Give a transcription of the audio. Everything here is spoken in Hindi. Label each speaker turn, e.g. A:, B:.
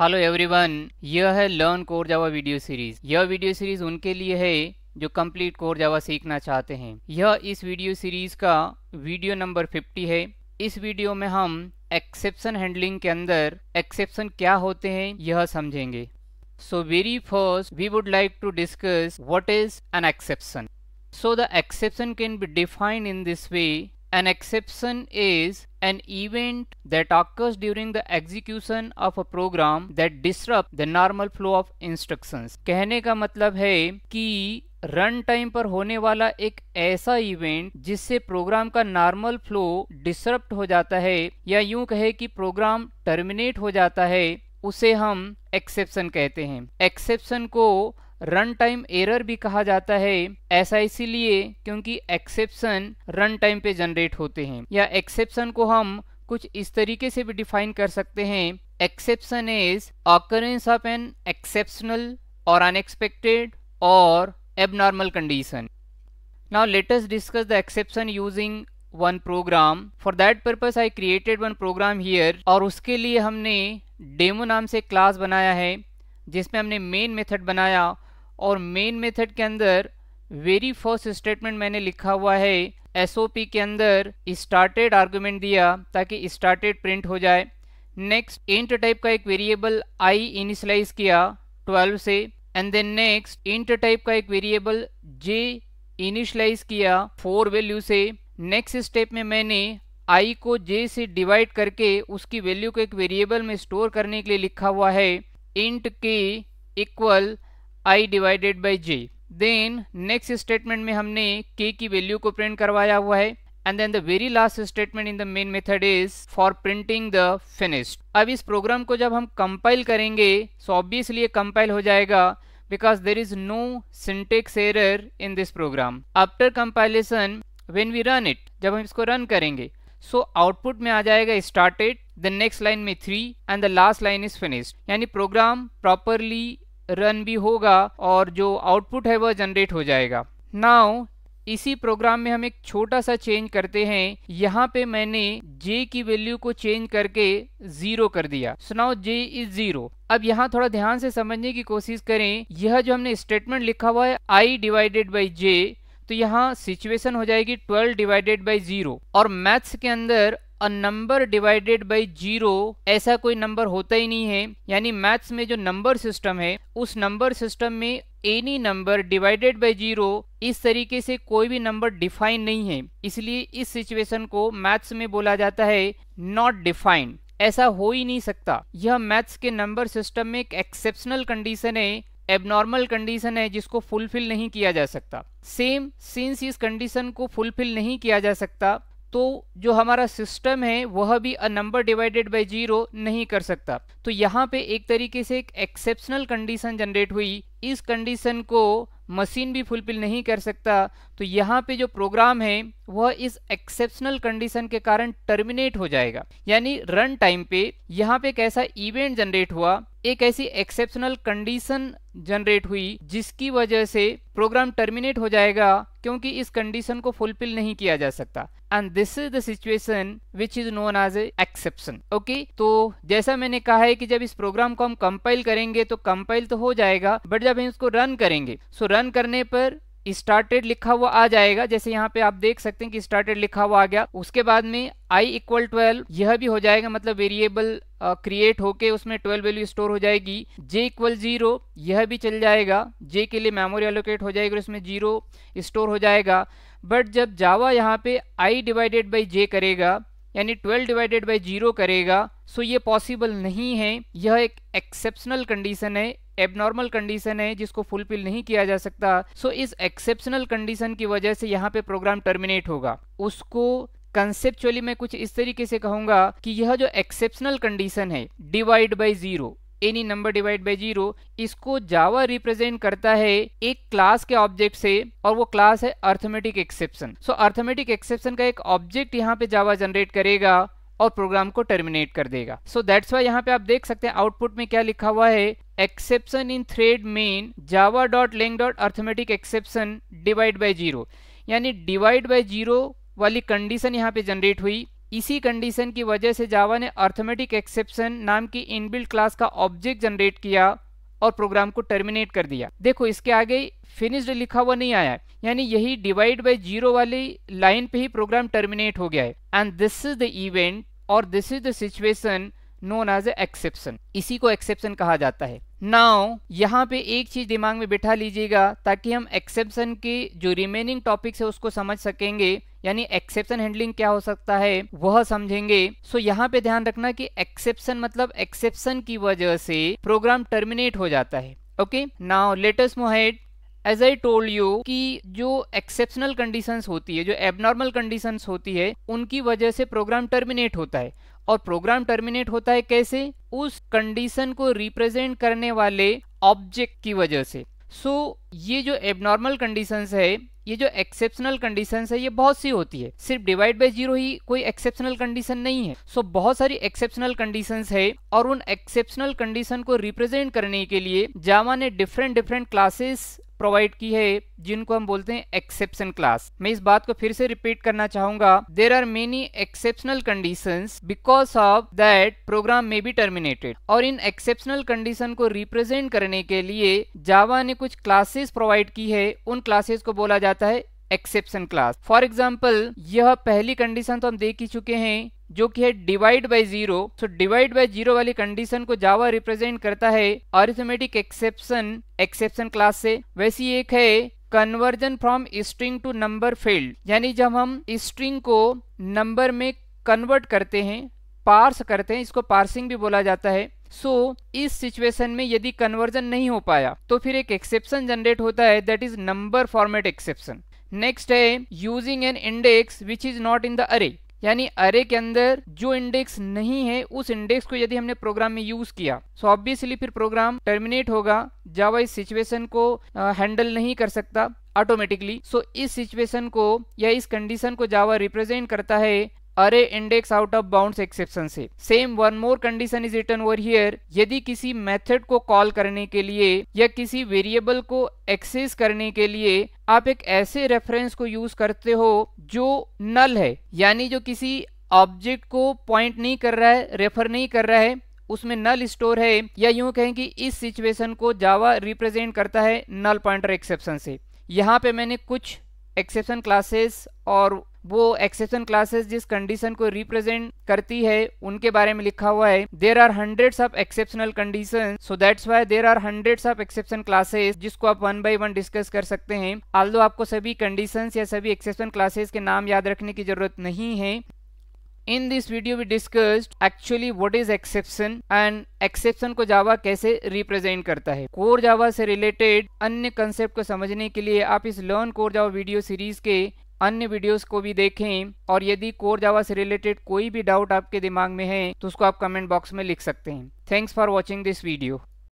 A: हेलो एवरीवन यह है learn core Java video series यह वीडियो सीरीज उनके लिए है जो कंप्लीट कोर जावा सीखना चाहते हैं यह इस वीडियो सीरीज का वीडियो नंबर 50 है इस वीडियो में हम एक्सेप्शन हैंडलिंग के अंदर एक्सेप्शन क्या होते हैं यह समझेंगे so very first we would like to discuss what is an exception so the exception can be defined in this way An exception is an event that occurs during the execution of a program that disrupt the normal flow of instructions. कहने का मतलब है कि रन टाइम पर होने वाला एक ऐसा इवेंट जिससे प्रोग्राम का नॉर्मल फ्लो डिसरप्ट हो जाता है या यूं कहे कि प्रोग्राम टर्मिनेट हो जाता है उसे हम एक्सेप्शन कहते हैं एक्सेप्शन को रन टाइम एरर भी कहा जाता है ऐसा इसीलिए क्योंकि एक्सेप्शन रन टाइम पे जनरेट होते हैं या एक्सेप्शन को हम कुछ इस तरीके से भी डिफाइन कर सकते हैं exception is occurrence of an exceptional और अनएक्सपेक्टेड और abnormal condition now let us discuss the exception using one program for that purpose I created one program here और उसके लिए हमने डेमो नाम से क्लास बनाया है जिसमें हमने मेन मेथड बनाया और मेन मेथड के अंदर वेरी फर्स्ट स्टेटमेंट मैंने लिखा हुआ है एसओपी के अंदर स्टार्टेड आर्गूमेंट दिया ताकि स्टार्टेड प्रिंट हो जाए नेक्स्ट इंट टाइप का एक वेरिएबल आई इनिशलाइज किया 12 से and then next int type का एक वेरिएबल जे इनिशलाइज किया 4 वैल्यू से नेक्स्ट स्टेप में मैंने आई को जे से डिवाइड करके उसकी वैल्यू को एक वेरिएबल में स्टोर करने के लिए लिखा हुआ है int K equal I divided by J then next statement में हमने के की वैल्यू को प्रिंट करवाया हुआ है and then the very last statement in the main method is for printing the finished अब इस प्रोग्राम को जब हम कंपाइल करेंगे सो ऑब्वियसली कंपाइल हो जाएगा because there is no syntax error in this program after compilation when we run it जब हम इसको रन करेंगे सो so आउटपुट में आ जाएगा स्टार्टेड द नेक्स्ट लाइन में three and the last line is finished यानी प्रोग्राम प्रॉपरली रन भी होगा और जो आउटपुट है वह जनरेट हो जाएगा नाउ इसी प्रोग्राम में हम एक छोटा सा चेंज करते हैं यहाँ पे मैंने जे की वैल्यू को चेंज करके जीरो कर दिया सुनाओ जे इज जीरो अब यहाँ थोड़ा ध्यान से समझने की कोशिश करें यह जो हमने स्टेटमेंट लिखा हुआ है आई डिवाइडेड बाई जे तो यहाँ सिचुएशन हो जाएगी 12 डिवाइडेड बाई जीरो और मैथ्स के अंदर a number divided by zero ऐसा कोई नंबर होता ही नहीं है यानी मैथ्स में जो नंबर सिस्टम है उस नंबर सिस्टम में any number divided by zero इस तरीके से कोई भी नंबर डिफाइन नहीं है इसलिए इस सिचुएशन को मैथ्स में बोला जाता है नॉट डिफाइंड ऐसा हो ही नहीं सकता यह मैथ्स के नंबर सिस्टम में एक एक्सेप्शनल कंडीशन है एबनॉर्मल कंडीशन है जिसको फुलफिल नहीं किया जा सकता सेम सिंस इस कंडीशन को फुलफिल नहीं किया जा सकता तो जो हमारा सिस्टम है वह भी a number divided by zero नहीं कर सकता तो यहाँ पे एक तरीके से एक एक्सेप्शनल कंडीशन जनरेट हुई इस कंडीशन को मशीन भी फुलफिल नहीं कर सकता तो यहाँ पे जो प्रोग्राम है वह इस एक्सेप्शनल कंडीशन के कारण टर्मिनेट हो जाएगा यानी रन टाइम पे यहाँ पे एक ऐसा इवेंट जनरेट हुआ एक ऐसी एक्सेप्शनल कंडीशन जनरेट हुई जिसकी वजह से प्रोग्राम टर्मिनेट हो जाएगा क्योंकि इस कंडीशन को फुलफिल नहीं किया जा सकता and this is the situation which is known as exception okay तो जैसा मैंने कहा है कि जब इस प्रोग्राम को हम कंपाइल करेंगे तो कंपाइल तो हो जाएगा बट जब हम इसको रन करेंगे सो so रन करने पर स्टार्टेड लिखा हुआ आ जाएगा जैसे यहाँ पे आप देख सकते हैं कि स्टार्टेड लिखा हुआ आ गया उसके बाद में i इक्वल ट्वेल्व यह भी हो जाएगा मतलब वेरिएबल क्रिएट होके उसमें ट्वेल्व वैल्यू स्टोर हो जाएगी j इक्वल जीरो यह भी चल जाएगा j के लिए मेमोरी एलोकेट हो जाएगी और इसमें जीरो स्टोर हो जाएगा बट जब जावा यहाँ पे i डिवाइडेड बाई जे करेगा यानी 12 डिवाइडेड बाई जीरो करेगा सो ये पॉसिबल नहीं है यह एक एक्सेप्शनल कंडीशन है एबनॉर्मल कंडीशन है जिसको फुलफिल नहीं किया जा सकता सो so इस एक्सेप्शनल कंडीशन की वजह से यहाँ पे प्रोग्राम टर्मिनेट होगा उसको कंसेप्चुअली मैं कुछ इस तरीके से कहूंगा कि यह जो एक्सेप्शनल कंडीशन है divide by zero any number divide by zero इसको जावा रिप्रेजेंट करता है एक क्लास के ऑब्जेक्ट से और वो क्लास है arithmetic exception so arithmetic exception का एक ऑब्जेक्ट यहाँ पे जावा जनरेट करेगा और प्रोग्राम को टर्मिनेट कर देगा सो दैट्स वाई यहाँ पे आप देख सकते हैं आउटपुट में क्या लिखा हुआ है exception in thread main Java dot lang dot arithmetic exception divide by zero यानी डिवाइड बाई जीरो वाली कंडीशन यहाँ पे जनरेट हुई इसी कंडीशन की वजह से जावा ने अर्थमेटिक एक्सेप्शन नाम की इनबिल्ड क्लास का ऑब्जेक्ट जनरेट किया और प्रोग्राम को टर्मिनेट कर दिया देखो इसके आगे फिनिश्ड लिखा हुआ नहीं आया यानी यही डिवाइड बाई जीरो वाली लाइन पे ही प्रोग्राम टर्मिनेट हो गया है and this is the event और this is the situation known as exception इसी को एक्सेप्शन कहा जाता है नाउ यहाँ पे एक चीज दिमाग में बिठा लीजिएगा ताकि हम एक्सेप्शन के जो रिमेनिंग टॉपिक्स है उसको समझ सकेंगे यानी एक्सेप्शन हैंडलिंग क्या हो सकता है वह समझेंगे सो so, यहाँ पे ध्यान रखना कि एक्सेप्शन मतलब एक्सेप्शन की वजह से प्रोग्राम टर्मिनेट हो जाता है okay now let us move ahead as I told you कि जो एक्सेप्शनल कंडीशंस होती है जो एबनॉर्मल कंडीशंस होती है उनकी वजह से प्रोग्राम टर्मिनेट होता है और प्रोग्राम टर्मिनेट होता है कैसे उस कंडीशन को रिप्रेजेंट करने वाले ऑब्जेक्ट की वजह से सो so, ये जो एबनॉर्मल कंडीशंस है ये जो एक्सेप्शनल कंडीशन है ये बहुत सी होती है सिर्फ डिवाइड बाय जीरो ही कोई एक्सेप्शनल कंडीशन नहीं है सो so, बहुत सारी एक्सेप्शनल कंडीशन है और उन एक्सेप्शनल कंडीशन को रिप्रेजेंट करने के लिए जावा ने डिफरेंट डिफरेंट क्लासेस प्रोवाइड की है जिनको हम बोलते हैं एक्सेप्शन क्लास मैं इस बात को फिर से रिपीट करना चाहूंगा there are many exceptional condition because of that program में बी टर्मिनेटेड और इन एक्सेप्शनल कंडीशन को रिप्रेजेंट करने के लिए जावा ने कुछ क्लासेस प्रोवाइड की है उन क्लासेस को बोला जाता है एक्सेप्शन क्लास फॉर एग्जाम्पल यह पहली कंडीशन तो हम देख ही चुके हैं जो कि है divide by zero so divide by zero वाली कंडीशन को जावा रिप्रेजेंट करता है अरिथमेटिक एक्सेप्शन एक्सेप्शन क्लास से वैसी एक है conversion from string to number field यानी जब हम स्ट्रिंग को नंबर में कन्वर्ट करते हैं पार्स करते हैं इसको पार्सिंग भी बोला जाता है सो so, इस सिचुएशन में यदि कन्वर्जन नहीं हो पाया तो फिर एक एक्सेप्शन जनरेट होता है that is number format exception next है using an index which is not in the array यानी अरे के अंदर जो इंडेक्स नहीं है उस इंडेक्स को यदि हमने प्रोग्राम में यूज किया सो तो ऑब्वियसली फिर प्रोग्राम टर्मिनेट होगा जावा इस सिचुएशन को हैंडल नहीं कर सकता ऑटोमेटिकली सो so, इस सिचुएशन को या इस कंडीशन को जावा रिप्रेजेंट करता है array index out of bound exception से same one more condition is written over here यदि किसी मेथड को कॉल करने के लिए या किसी वेरिएबल को एक्सेस करने के लिए आप एक ऐसे रेफरेंस को यूज करते हो जो नल है यानी जो किसी ऑब्जेक्ट को पॉइंट नहीं कर रहा है रेफर नहीं कर रहा है उसमें नल स्टोर है या यूं कहें कि इस सिचुएशन को जावा रिप्रेजेंट करता है नल पॉइंटर एक्सेप्शन से यहाँ पे मैंने कुछ एक्सेप्शन क्लासेस और वो एक्सेप्शन क्लासेस जिस कंडीशन को रिप्रेजेंट करती है उनके बारे में लिखा हुआ है there are hundreds of exceptional condition so that's why there are hundreds of exception classes जिसको आप वन बाई वन डिस्कस कर सकते हैं आल आपको सभी कंडीशन या सभी एक्सेप्शन क्लासेस के नाम याद रखने की जरूरत नहीं है in this video we discussed actually what is exception and exception को जावा कैसे रिप्रेजेंट करता है कोर जावा से रिलेटेड अन्य कंसेप्ट को समझने के लिए आप इस learn core Java video series के अन्य वीडियोस को भी देखें और यदि कोर जावा से रिलेटेड कोई भी डाउट आपके दिमाग में है तो उसको आप कमेंट बॉक्स में लिख सकते हैं thanks for watching this video